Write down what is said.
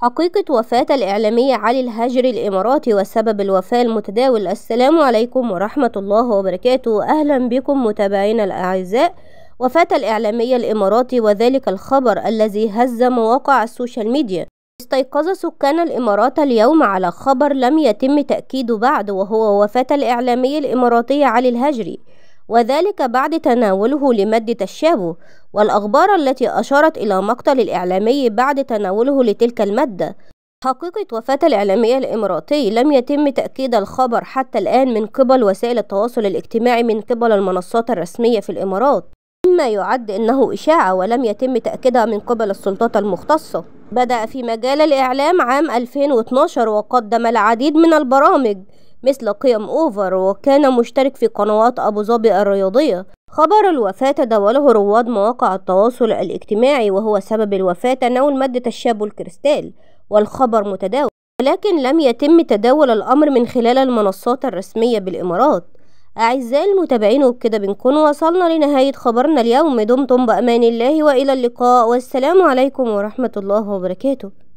حقيقة وفاة الإعلامية علي الهاجري الإماراتي وسبب الوفاة المتداول السلام عليكم ورحمة الله وبركاته أهلا بكم متابعينا الأعزاء وفاة الإعلامية الإماراتي وذلك الخبر الذي هز مواقع السوشيال ميديا استيقظ سكان الإمارات اليوم على خبر لم يتم تأكيده بعد وهو وفاة الإعلامي الإماراتي علي الهجري وذلك بعد تناوله لمادة الشابو والأخبار التي أشارت إلى مقتل الإعلامي بعد تناوله لتلك المادة حقيقة وفاة الإعلامية الإماراتي لم يتم تأكيد الخبر حتى الآن من قبل وسائل التواصل الاجتماعي من قبل المنصات الرسمية في الإمارات مما يعد أنه إشاعة ولم يتم تأكيدها من قبل السلطات المختصة بدأ في مجال الإعلام عام 2012 وقدم العديد من البرامج مثل قيم أوفر وكان مشترك في قنوات أبو ظبي الرياضية خبر الوفاة تداوله رواد مواقع التواصل الاجتماعي وهو سبب الوفاة تناول مادة الشاب الكريستال والخبر متداول ولكن لم يتم تداول الأمر من خلال المنصات الرسمية بالإمارات أعزائي المتابعين وبكده بنكون وصلنا لنهاية خبرنا اليوم دمتم بأمان الله وإلى اللقاء والسلام عليكم ورحمة الله وبركاته